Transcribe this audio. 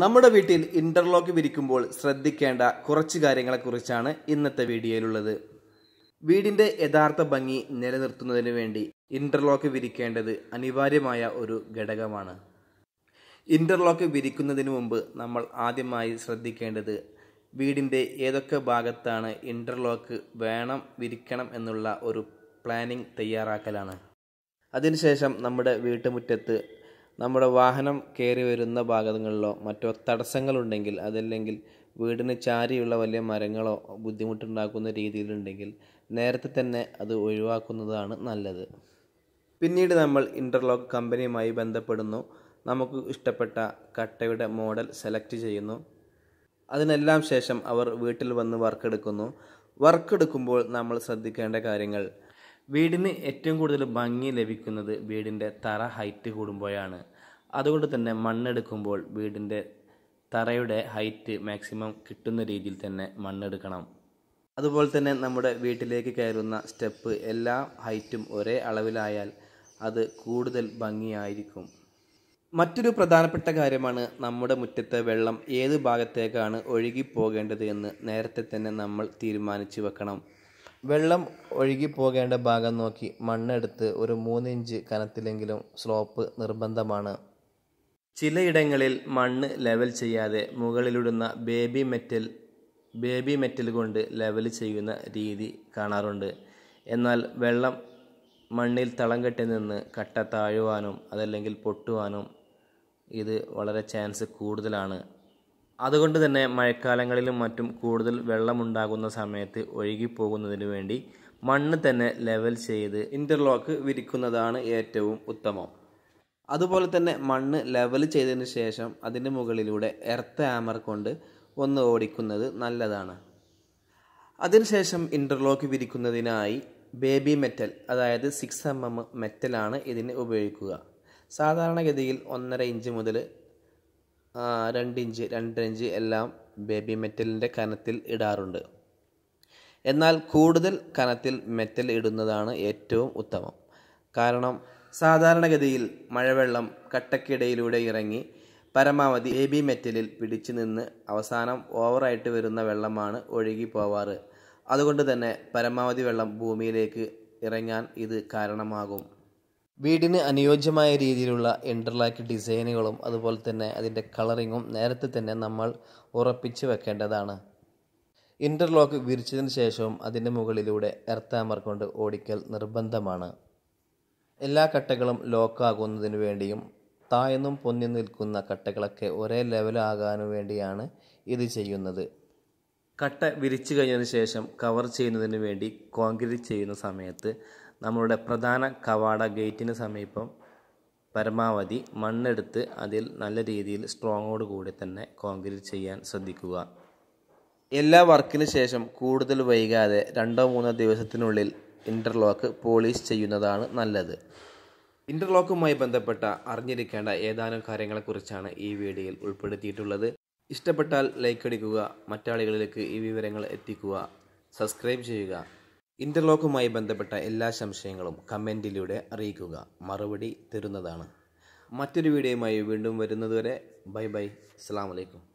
നമ്മുടെ വീട്ടിൽ ഇന്റർലോക്ക് വിരിക്കുമ്പോൾ ശ്രദ്ധിക്കേണ്ട കുറച്ച് കാര്യങ്ങളെക്കുറിച്ചാണ് ഇന്നത്തെ വീഡിയോയിലുള്ളത് വീടിന്റെ യഥാർത്ഥ ഭംഗി നിലനിർത്തുന്നതിന് വേണ്ടി ഇന്റർലോക്ക് വിരിക്കേണ്ടത് അനിവാര്യമായ ഒരു ഘടകമാണ് ഇന്റർലോക്ക് വിരിക്കുന്നതിന് മുമ്പ് നമ്മൾ ആദ്യമായി ശ്രദ്ധിക്കേണ്ടത് വീടിൻ്റെ ഏതൊക്കെ ഭാഗത്താണ് ഇന്റർലോക്ക് വേണം വിരിക്കണം എന്നുള്ള ഒരു പ്ലാനിംഗ് തയ്യാറാക്കലാണ് അതിനുശേഷം നമ്മുടെ വീട്ടുമുറ്റത്ത് നമ്മുടെ വാഹനം കയറി വരുന്ന ഭാഗങ്ങളിലോ മറ്റോ തടസ്സങ്ങളുണ്ടെങ്കിൽ അതല്ലെങ്കിൽ വീടിന് ചാരിയുള്ള വലിയ മരങ്ങളോ ബുദ്ധിമുട്ടുണ്ടാക്കുന്ന രീതിയിലുണ്ടെങ്കിൽ നേരത്തെ തന്നെ അത് ഒഴിവാക്കുന്നതാണ് നല്ലത് പിന്നീട് നമ്മൾ ഇൻ്റർലോക്ക് കമ്പനിയുമായി ബന്ധപ്പെടുന്നു നമുക്ക് ഇഷ്ടപ്പെട്ട കട്ടയുടെ മോഡൽ സെലക്ട് ചെയ്യുന്നു അതിനെല്ലാം ശേഷം അവർ വീട്ടിൽ വന്ന് വർക്ക് എടുക്കുന്നു വർക്ക് എടുക്കുമ്പോൾ നമ്മൾ ശ്രദ്ധിക്കേണ്ട കാര്യങ്ങൾ വീടിന് ഏറ്റവും കൂടുതൽ ഭംഗി ലഭിക്കുന്നത് വീടിൻ്റെ തറ ഹൈറ്റ് കൂടുമ്പോഴാണ് അതുകൊണ്ട് തന്നെ മണ്ണെടുക്കുമ്പോൾ വീടിൻ്റെ തറയുടെ ഹൈറ്റ് മാക്സിമം കിട്ടുന്ന രീതിയിൽ തന്നെ മണ്ണെടുക്കണം അതുപോലെ തന്നെ നമ്മുടെ വീട്ടിലേക്ക് കയറുന്ന സ്റ്റെപ്പ് എല്ലാ ഹൈറ്റും ഒരേ അളവിലായാൽ അത് കൂടുതൽ ഭംഗിയായിരിക്കും മറ്റൊരു പ്രധാനപ്പെട്ട കാര്യമാണ് നമ്മുടെ മുറ്റത്തെ വെള്ളം ഏത് ഭാഗത്തേക്കാണ് ഒഴുകി പോകേണ്ടത് എന്ന് നേരത്തെ തന്നെ നമ്മൾ തീരുമാനിച്ചു വെക്കണം വെള്ളം ഒഴുകിപ്പോകേണ്ട ഭാഗം നോക്കി മണ്ണെടുത്ത് ഒരു മൂന്നിഞ്ച് കനത്തിലെങ്കിലും സ്ലോപ്പ് നിർബന്ധമാണ് ചിലയിടങ്ങളിൽ മണ്ണ് ലെവൽ ചെയ്യാതെ മുകളിലിടുന്ന ബേബി മെറ്റൽ ബേബി മെറ്റൽ കൊണ്ട് ലെവൽ ചെയ്യുന്ന രീതി കാണാറുണ്ട് എന്നാൽ വെള്ളം മണ്ണിൽ തളം കെട്ടി നിന്ന് കട്ട താഴുവാനും അതല്ലെങ്കിൽ പൊട്ടുവാനും ഇത് വളരെ ചാൻസ് കൂടുതലാണ് അതുകൊണ്ട് തന്നെ മഴക്കാലങ്ങളിലും മറ്റും കൂടുതൽ വെള്ളമുണ്ടാകുന്ന സമയത്ത് ഒഴുകിപ്പോകുന്നതിന് വേണ്ടി മണ്ണ് തന്നെ ലെവൽ ചെയ്ത് ഇൻ്റർലോക്ക് വിരിക്കുന്നതാണ് ഏറ്റവും ഉത്തമം അതുപോലെ തന്നെ മണ്ണ് ലെവൽ ചെയ്തതിന് ശേഷം അതിന് മുകളിലൂടെ എർത്ത് ആമർ കൊണ്ട് ഒന്ന് ഓടിക്കുന്നത് നല്ലതാണ് അതിനുശേഷം ഇൻ്റർലോക്ക് വിരിക്കുന്നതിനായി ബേബി മെറ്റൽ അതായത് സിക്സ് എം എം മെറ്റലാണ് ഇതിന് ഉപയോഗിക്കുക സാധാരണഗതിയിൽ ഒന്നര ഇഞ്ച് മുതൽ രണ്ട് ഇഞ്ച് രണ്ടര ഇഞ്ച് എല്ലാം ബേബി മെറ്റലിൻ്റെ കനത്തിൽ ഇടാറുണ്ട് എന്നാൽ കൂടുതൽ കനത്തിൽ മെറ്റൽ ഇടുന്നതാണ് ഏറ്റവും ഉത്തമം കാരണം സാധാരണഗതിയിൽ മഴവെള്ളം കട്ടക്കിടയിലൂടെ ഇറങ്ങി പരമാവധി ബേബി മെറ്റലിൽ പിടിച്ചു നിന്ന് അവസാനം ഓവറായിട്ട് വരുന്ന വെള്ളമാണ് ഒഴുകി പോവാറ് അതുകൊണ്ട് തന്നെ പരമാവധി വെള്ളം ഭൂമിയിലേക്ക് ഇറങ്ങാൻ ഇത് കാരണമാകും വീടിന് അനുയോജ്യമായ രീതിയിലുള്ള ഇൻ്റർലാക്ക് ഡിസൈനുകളും അതുപോലെ തന്നെ അതിൻ്റെ കളറിങ്ങും നേരത്തെ തന്നെ നമ്മൾ ഉറപ്പിച്ച് വെക്കേണ്ടതാണ് ഇൻ്റർലോക്ക് വിരിച്ചതിന് ശേഷവും അതിൻ്റെ മുകളിലൂടെ എർത്താമർ കൊണ്ട് ഓടിക്കൽ നിർബന്ധമാണ് എല്ലാ കട്ടകളും ലോക്കാകുന്നതിന് വേണ്ടിയും താഴ്ന്നും പൊന്നി നിൽക്കുന്ന കട്ടകളൊക്കെ ഒരേ ലെവലാകാനും വേണ്ടിയാണ് ഇത് ചെയ്യുന്നത് കട്ട വിരിച്ചു കഴിഞ്ഞതിന് ശേഷം കവർ ചെയ്യുന്നതിന് വേണ്ടി കോൺക്രീറ്റ് ചെയ്യുന്ന സമയത്ത് നമ്മളുടെ പ്രധാന കവാട ഗേറ്റിന് സമീപം പരമാവധി മണ്ണെടുത്ത് അതിൽ നല്ല രീതിയിൽ സ്ട്രോങ്ങോട് കൂടി തന്നെ കോൺക്രീറ്റ് ചെയ്യാൻ ശ്രദ്ധിക്കുക എല്ലാ വർക്കിന് ശേഷം കൂടുതൽ വൈകാതെ രണ്ടോ മൂന്നോ ദിവസത്തിനുള്ളിൽ ഇൻ്റർലോക്ക് പോളിഷ് ചെയ്യുന്നതാണ് നല്ലത് ഇൻ്റർലോക്കുമായി ബന്ധപ്പെട്ട അറിഞ്ഞിരിക്കേണ്ട ഏതാനും കാര്യങ്ങളെക്കുറിച്ചാണ് ഈ വീഡിയോയിൽ ഉൾപ്പെടുത്തിയിട്ടുള്ളത് ഇഷ്ടപ്പെട്ടാൽ ലൈക്ക് അടിക്കുക മറ്റാളുകളിലേക്ക് ഈ വിവരങ്ങൾ എത്തിക്കുക സബ്സ്ക്രൈബ് ചെയ്യുക ഇൻ്റർലോക്കുമായി ബന്ധപ്പെട്ട എല്ലാ സംശയങ്ങളും കമൻറ്റിലൂടെ അറിയിക്കുക മറുപടി തരുന്നതാണ് മറ്റൊരു വീഡിയോയുമായി വീണ്ടും വരുന്നതുവരെ ബൈ ബൈ അസ്സാം വലൈക്കും